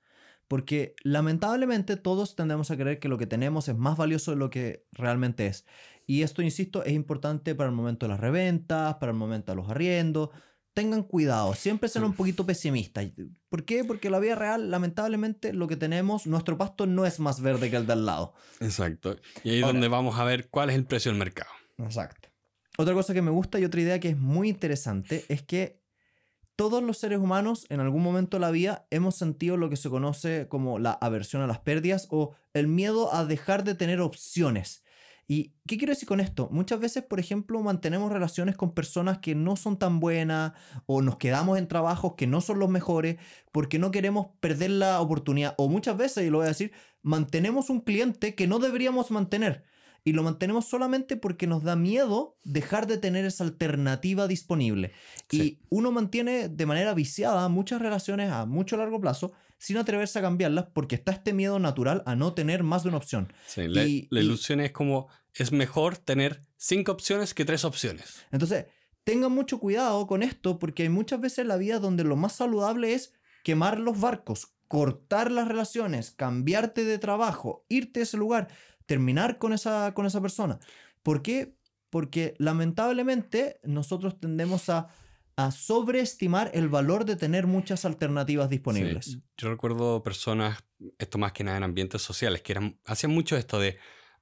Porque lamentablemente todos tendemos a creer que lo que tenemos es más valioso de lo que realmente es. Y esto, insisto, es importante para el momento de las reventas, para el momento de los arriendos, tengan cuidado, siempre sean un poquito pesimistas. ¿Por qué? Porque la vida real, lamentablemente, lo que tenemos, nuestro pasto no es más verde que el de al lado. Exacto. Y ahí es donde vamos a ver cuál es el precio del mercado. Exacto. Otra cosa que me gusta y otra idea que es muy interesante es que todos los seres humanos en algún momento de la vida hemos sentido lo que se conoce como la aversión a las pérdidas o el miedo a dejar de tener opciones. ¿Y qué quiero decir con esto? Muchas veces, por ejemplo, mantenemos relaciones con personas que no son tan buenas o nos quedamos en trabajos que no son los mejores porque no queremos perder la oportunidad. O muchas veces, y lo voy a decir, mantenemos un cliente que no deberíamos mantener y lo mantenemos solamente porque nos da miedo dejar de tener esa alternativa disponible. Y uno mantiene de manera viciada muchas relaciones a mucho largo plazo sin atreverse a cambiarlas porque está este miedo natural a no tener más de una opción. y, la, ilusión es como, es mejor tener cinco opciones que tres opciones. Entonces, tengan mucho cuidado con esto porque hay muchas veces en la vida donde lo más saludable es quemar los barcos, cortar las relaciones, cambiarte de trabajo, irte a ese lugar, terminar con esa, con esa persona. ¿Por qué? Porque lamentablemente nosotros tendemos a a sobreestimar el valor de tener muchas alternativas disponibles. yo recuerdo personas, esto más que nada en ambientes sociales, que eran, hacían mucho esto de,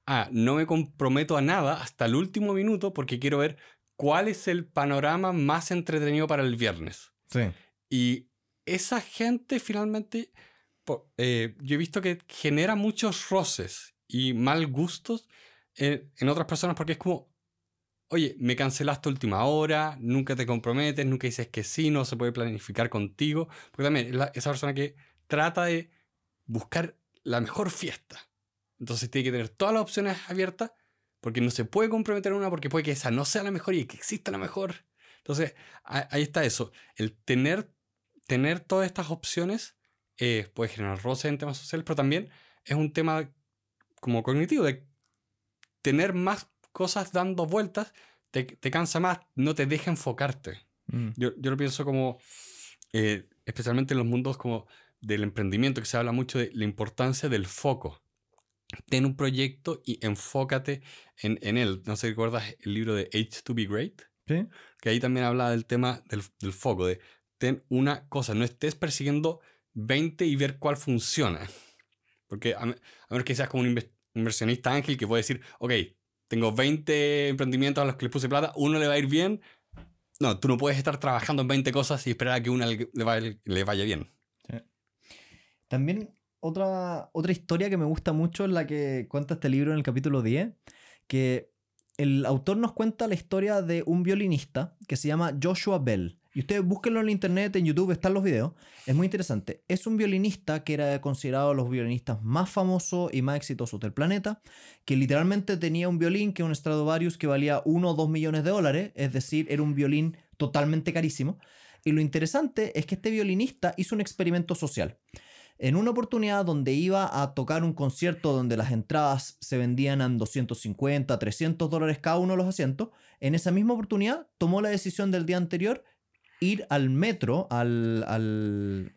ah, no me comprometo a nada hasta el último minuto porque quiero ver cuál es el panorama más entretenido para el viernes. Sí. Y esa gente finalmente, eh, yo he visto que genera muchos roces y mal gustos eh, en otras personas porque es como, oye, me cancelaste última hora, nunca te comprometes, nunca dices que sí, no se puede planificar contigo. Porque también es esa persona que trata de buscar la mejor fiesta. Entonces tiene que tener todas las opciones abiertas porque no se puede comprometer una porque puede que esa no sea la mejor y que exista la mejor. Entonces ahí está eso. El tener, tener todas estas opciones eh, puede generar roces en temas sociales, pero también es un tema como cognitivo de tener más cosas dando vueltas, te, te cansa más, no te deja enfocarte. Mm. Yo, yo, lo pienso como, eh, especialmente en los mundos como del emprendimiento, que se habla mucho de la importancia del foco. Ten un proyecto y enfócate en, en él. No sé si recuerdas el libro de Age to be Great, que ahí también habla del tema del, foco, de ten una cosa, no estés persiguiendo 20 y ver cuál funciona. Porque a, a menos que seas como un inversionista ángel que puede decir, ok, tengo 20 emprendimientos a los que les puse plata, uno le va a ir bien. No, tú no puedes estar trabajando en 20 cosas y esperar a que una le vaya, bien. También otra, otra historia que me gusta mucho es la que cuenta este libro en el capítulo 10, que el autor nos cuenta la historia de un violinista que se llama Joshua Bell. Y ustedes búsquenlo en internet, en YouTube están los videos. Es muy interesante. Es un violinista que era considerado los violinistas más famosos y más exitosos del planeta, que literalmente tenía un violín que un Stradivarius que valía 1 o 2 millones de dólares, es decir, era un violín totalmente carísimo. Y lo interesante es que este violinista hizo un experimento social. En una oportunidad donde iba a tocar un concierto donde las entradas se vendían a 250, 300 dólares cada uno de los asientos, en esa misma oportunidad tomó la decisión del día anterior ir al metro, al,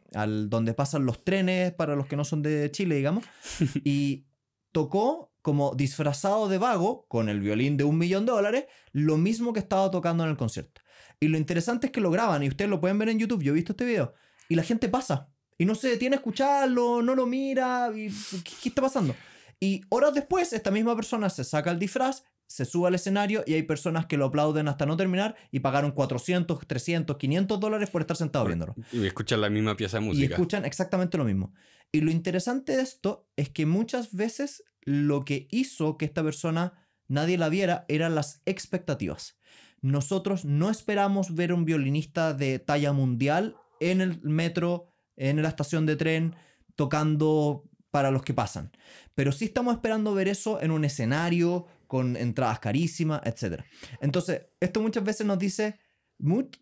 donde pasan los trenes para los que no son de Chile, digamos, y tocó como disfrazado de vago, con el violín de un millón de dólares, lo mismo que estaba tocando en el concierto. Y lo interesante es que lo graban y ustedes lo pueden ver en YouTube, yo he visto este video, y la gente pasa y no se detiene a escucharlo, no lo mira, ¿qué, está pasando? Y horas después, esta misma persona se saca el disfraz se sube al escenario y hay personas que lo aplauden hasta no terminar y pagaron 400, 300, 500 dólares por estar sentado viéndolo. Y escuchan la misma pieza de música. Y escuchan exactamente lo mismo. Y lo interesante de esto es que muchas veces lo que hizo que esta persona nadie la viera eran las expectativas. Nosotros no esperamos ver un violinista de talla mundial en el metro, en la estación de tren, tocando para los que pasan. Pero sí estamos esperando ver eso en un escenario, con entradas carísimas, etc. Entonces, esto muchas veces nos dice,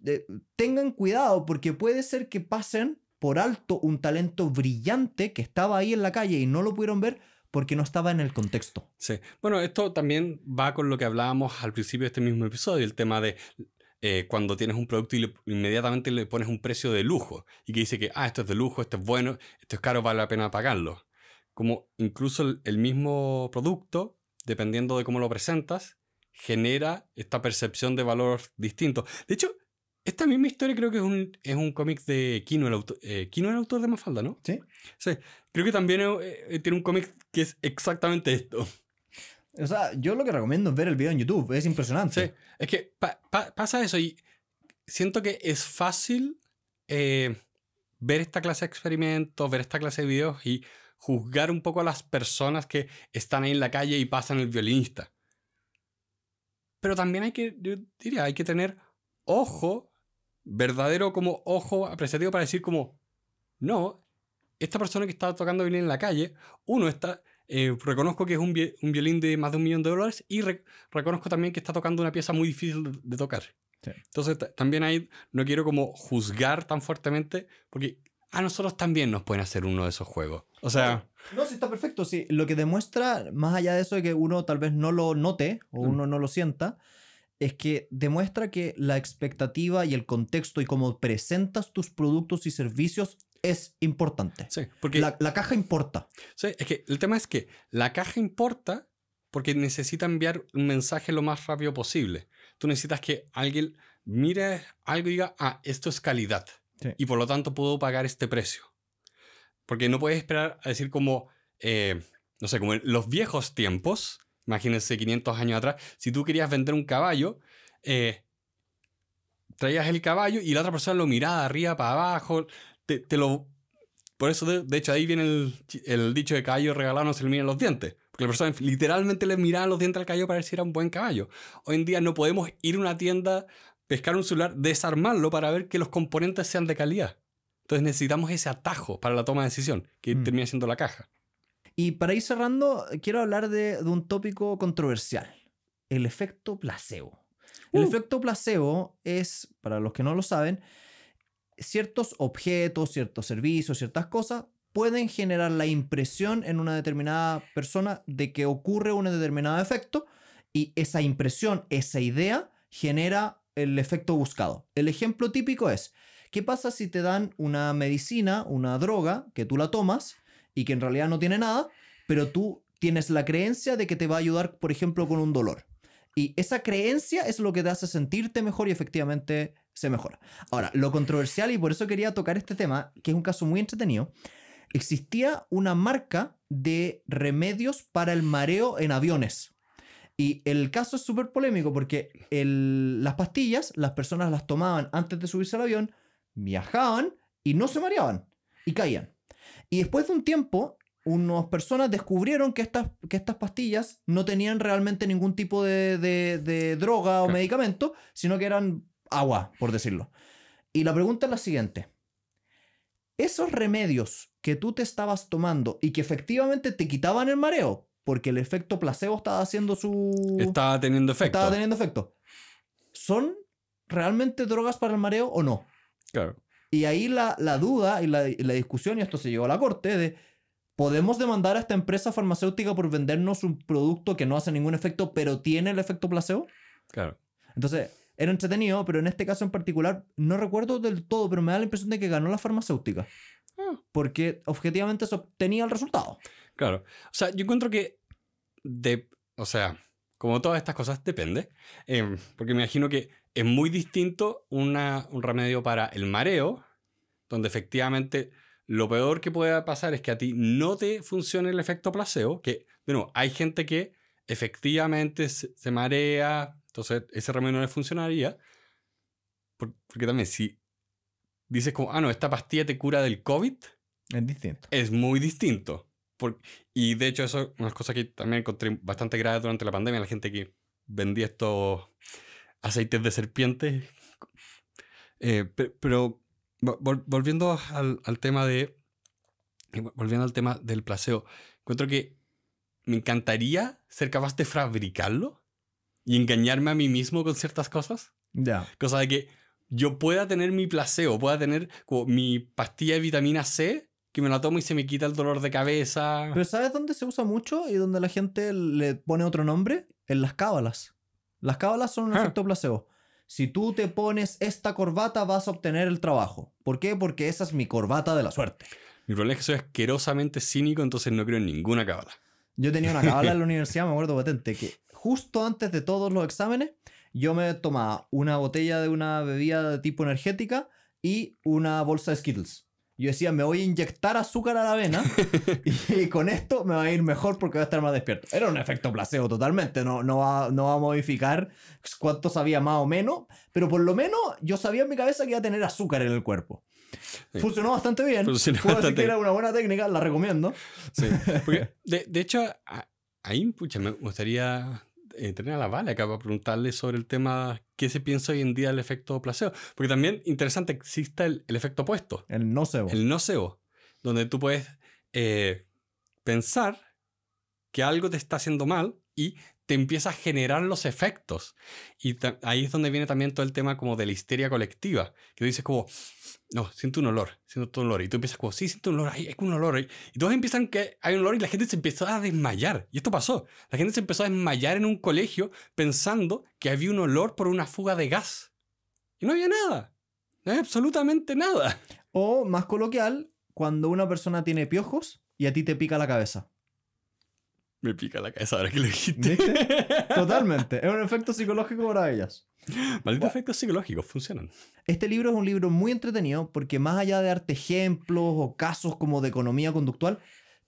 eh, tengan cuidado porque puede ser que pasen por alto un talento brillante que estaba ahí en la calle y no lo pudieron ver porque no estaba en el contexto. Sí, bueno, esto también va con lo que hablábamos al principio de este mismo episodio, el tema de eh, cuando tienes un producto y inmediatamente le pones un precio de lujo y que dice que, ah, esto es de lujo, esto es bueno, esto es caro, vale la pena pagarlo. Como incluso el mismo producto dependiendo de cómo lo presentas, genera esta percepción de valor distinto. De hecho, esta misma historia creo que es un, es un cómic de Kino, el autor, eh, Kino, el autor de Mafalda, ¿no? Sí. Sí, creo que también eh, eh, tiene un cómic que es exactamente esto. O sea, yo lo que recomiendo es ver el video en YouTube, es impresionante. Sí, es que pasa eso y siento que es fácil ver esta clase de experimentos, ver esta clase de videos y juzgar un poco a las personas que están ahí en la calle y pasan el violinista. Pero también hay que, yo diría, hay que tener ojo, verdadero como ojo apreciativo para decir como, no, esta persona que está tocando violín en la calle, uno está, eh, reconozco que es un, violín de más de un millón de dólares y reconozco también que está tocando una pieza muy difícil de, tocar. Entonces también ahí no quiero como juzgar tan fuertemente porque a nosotros también nos pueden hacer uno de esos juegos. O sea... No, sí, está perfecto. Sí, lo que demuestra, más allá de eso, de que uno tal vez no lo note o mm. uno no lo sienta, es que demuestra que la expectativa y el contexto y cómo presentas tus productos y servicios es importante. Sí, porque... La, caja importa. Sí, es que el tema es que la caja importa porque necesita enviar un mensaje lo más rápido posible. Tú necesitas que alguien mire algo y diga, ah, esto es calidad. Y por lo tanto puedo pagar este precio. Porque no puedes esperar a decir como, eh, no sé, como en los viejos tiempos, imagínense 500 años atrás, si tú querías vender un caballo, eh, traías el caballo y la otra persona lo miraba de arriba para abajo, te, lo... Por eso, de, hecho, ahí viene el, el dicho de caballo regalado no se le miran los dientes. Porque la persona literalmente le miraba los dientes al caballo para ver si era un buen caballo. Hoy en día no podemos ir a una tienda pescar un celular, desarmarlo para ver que los componentes sean de calidad. Entonces necesitamos ese atajo para la toma de decisión, que mm. termina siendo la caja. Y para ir cerrando, quiero hablar de, un tópico controversial, el efecto placebo. El uh. efecto placebo es, para los que no lo saben, ciertos objetos, ciertos servicios, ciertas cosas pueden generar la impresión en una determinada persona de que ocurre un determinado efecto y esa impresión, esa idea genera el efecto buscado. El ejemplo típico es, ¿qué pasa si te dan una medicina, una droga, que tú la tomas y que en realidad no tiene nada, pero tú tienes la creencia de que te va a ayudar, por ejemplo, con un dolor? Y esa creencia es lo que te hace sentirte mejor y efectivamente se mejora. Ahora, lo controversial, y por eso quería tocar este tema, que es un caso muy entretenido, existía una marca de remedios para el mareo en aviones. Y el caso es súper polémico porque las pastillas las personas las tomaban antes de subirse al avión, viajaban y no se mareaban y caían. Y después de un tiempo, unas personas descubrieron que estas, estas pastillas no tenían realmente ningún tipo de, droga o medicamento, sino que eran agua, por decirlo. Y la pregunta es la siguiente. ¿Esos remedios que tú te estabas tomando y que efectivamente te quitaban el mareo, porque el efecto placebo estaba haciendo su... Estaba teniendo efecto. Estaba teniendo efecto. ¿Son realmente drogas para el mareo o no? Claro. Y ahí la, la duda y la, la, discusión, y esto se llevó a la corte, de podemos demandar a esta empresa farmacéutica por vendernos un producto que no hace ningún efecto, pero tiene el efecto placebo. Claro. Entonces, era entretenido, pero en este caso en particular, no recuerdo del todo, pero me da la impresión de que ganó la farmacéutica porque objetivamente se obtenía el resultado. Claro. O sea, yo encuentro que, o sea, como todas estas cosas, depende. Em, porque me imagino que es muy distinto un remedio para el mareo, donde efectivamente lo peor que puede pasar es que a ti no te funcione el efecto placebo, que, bueno, hay gente que efectivamente se, marea, entonces ese remedio no le funcionaría. Porque también, si dices como, ah, no, esta pastilla te cura del COVID. Es distinto. Es muy distinto. Por, y de hecho, eso es una cosa que también encontré bastante grave durante la pandemia. La gente que vendía estos aceites de serpientes. Eh, pero, volviendo al, al, tema de. Volviendo al tema del placeo encuentro que me encantaría ser capaz de fabricarlo y engañarme a mí mismo con ciertas cosas. Ya. Cosa de que yo pueda tener mi placebo, pueda tener mi pastilla de vitamina C, que me la tomo y se me quita el dolor de cabeza. Pero ¿sabes dónde se usa mucho y dónde la gente le pone otro nombre? En las cábalas. Las cábalas son un ah. efecto placebo. Si tú te pones esta corbata vas a obtener el trabajo. ¿Por qué? Porque esa es mi corbata de la suerte. Mi problema es que soy asquerosamente cínico, entonces no creo en ninguna cábala. Yo tenía una cábala en la universidad, me acuerdo patente, que justo antes de todos los exámenes yo me tomaba una botella de una bebida de tipo energética y una bolsa de Skittles. Yo decía, me voy a inyectar azúcar a la vena y, con esto me va a ir mejor porque voy a estar más despierto. Era un efecto placebo totalmente, no, no, va, no va a modificar cuánto sabía más o menos, pero por lo menos yo sabía en mi cabeza que iba a tener azúcar en el cuerpo. Funcionó bastante bien. Funcionó bastante. que era una buena técnica, la recomiendo. de, de, hecho, ahí me gustaría eh, entrenar a la Vale acá para preguntarle sobre el tema qué se piensa hoy en día del efecto placebo. Porque también, interesante, existe el, efecto opuesto. El nocebo. El nocebo, donde tú puedes eh, pensar que algo te está haciendo mal y te empieza a generar los efectos. Y ahí es donde viene también todo el tema como de la histeria colectiva, que tú dices como, no, siento un olor, siento un olor. Y tú empiezas como, sí, siento un olor, hay, un olor. Y todos empiezan que hay un olor y la gente se empezó a desmayar. Y esto pasó. La gente se empezó a desmayar en un colegio pensando que había un olor por una fuga de gas. Y no había nada. No había absolutamente nada. O, más coloquial, cuando una persona tiene piojos y a ti te pica la cabeza. Me pica la cabeza ahora que lo dijiste. Totalmente. Es un efecto psicológico para ellas. Malditos efectos psicológicos, funcionan. Este libro es un libro muy entretenido porque más allá de darte ejemplos o casos como de economía conductual,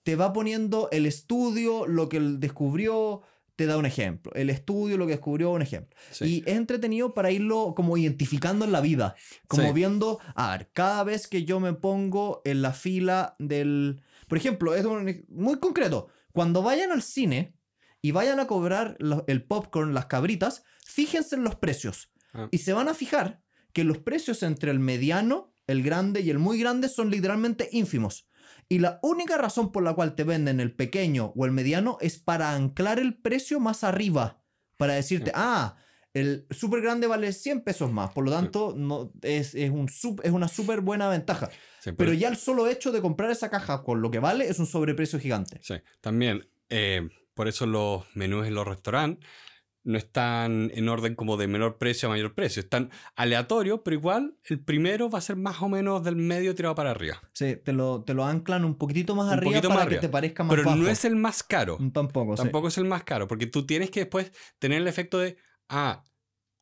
te va poniendo el estudio, lo que él descubrió, te da un ejemplo. El estudio, lo que descubrió, un ejemplo. Y es entretenido para irlo como identificando en la vida. Como viendo, a ver, cada vez que yo me pongo en la fila del... Por ejemplo, es muy concreto. Cuando vayan al cine y vayan a cobrar el popcorn, las cabritas, fíjense en los precios. Ah. Y se van a fijar que los precios entre el mediano, el grande y el muy grande son literalmente ínfimos. Y la única razón por la cual te venden el pequeño o el mediano es para anclar el precio más arriba. Para decirte, ah, el super grande vale 100 pesos más, por lo tanto no, es, un es una súper buena ventaja. pero, pues. ya el solo hecho de comprar esa caja con lo que vale es un sobreprecio gigante. Sí, también eh, por eso los menús en los restaurantes no están en orden como de menor precio a mayor precio, están aleatorios, pero igual el primero va a ser más o menos del medio tirado para arriba. Sí, te lo, te lo anclan un poquitito más arriba para que te parezca más Pero no es el más caro. Mm, tampoco, Tampoco es el más caro, porque tú tienes que después tener el efecto de, ah,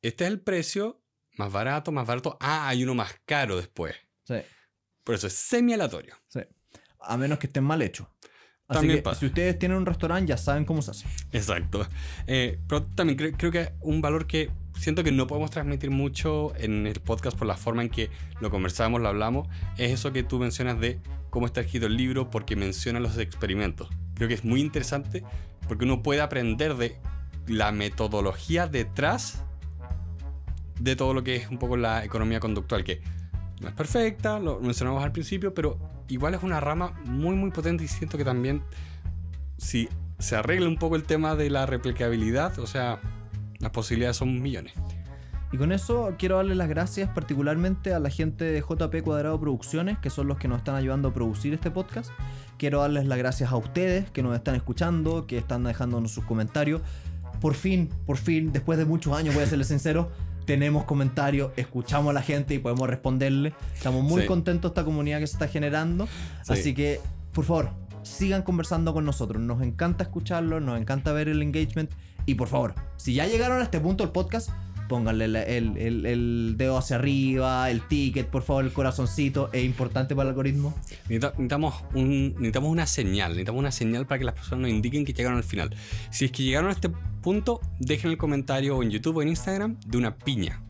este es el precio más barato, más barato, ah, hay uno más caro después. Sí. Por eso es semi-aleatorio. Sí. A menos que estén mal hechos. Así también si ustedes tienen un restaurante, ya saben cómo se hace. Exacto. Eh, pero también creo que un valor que siento que no podemos transmitir mucho en el podcast por la forma en que lo conversamos, lo hablamos, es eso que tú mencionas de cómo está escrito el libro porque menciona los experimentos. Creo que es muy interesante porque uno puede aprender de la metodología detrás de todo lo que es un poco la economía conductual, que no es perfecta, lo mencionamos al principio, pero igual es una rama muy muy potente y siento que también si se arregla un poco el tema de la replicabilidad, o sea, las posibilidades son millones. Y con eso quiero darle las gracias particularmente a la gente de JP Cuadrado Producciones, que son los que nos están ayudando a producir este podcast. Quiero darles las gracias a ustedes que nos están escuchando, que están dejándonos sus comentarios por fin, por fin, después de muchos años, voy a serles sincero, tenemos comentarios, escuchamos a la gente y podemos responderle. Estamos muy contentos de esta comunidad que se está generando. Así que, por favor, sigan conversando con nosotros. Nos encanta escucharlo, nos encanta ver el engagement. Y por favor, si ya llegaron a este punto del podcast, pónganle el, dedo hacia arriba, el ticket, por favor, el corazoncito, es importante para el algoritmo. Necesitamos, una señal, necesitamos una señal para que las personas nos indiquen que llegaron al final. Si es que llegaron a este punto, dejen el comentario en YouTube o en Instagram de una piña.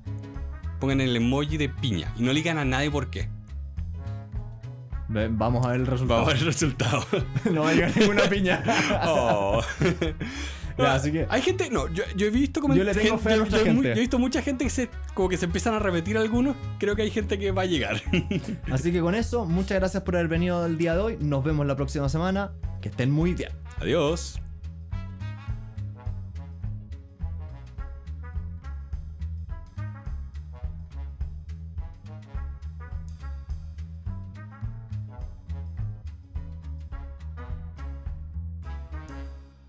Pongan el emoji de piña y no digan a nadie por qué. Vamos a ver el resultado. Vamos a ver el resultado. no va a llegar ninguna piña. oh. Ah, hay gente, no, yo, he visto como... Yo le tengo fe mucha gente. he visto mucha gente que se, como que se empiezan a repetir algunos. Creo que hay gente que va a llegar. así que con eso, muchas gracias por haber venido el día de hoy. Nos vemos la próxima semana. Que estén muy bien. Adiós.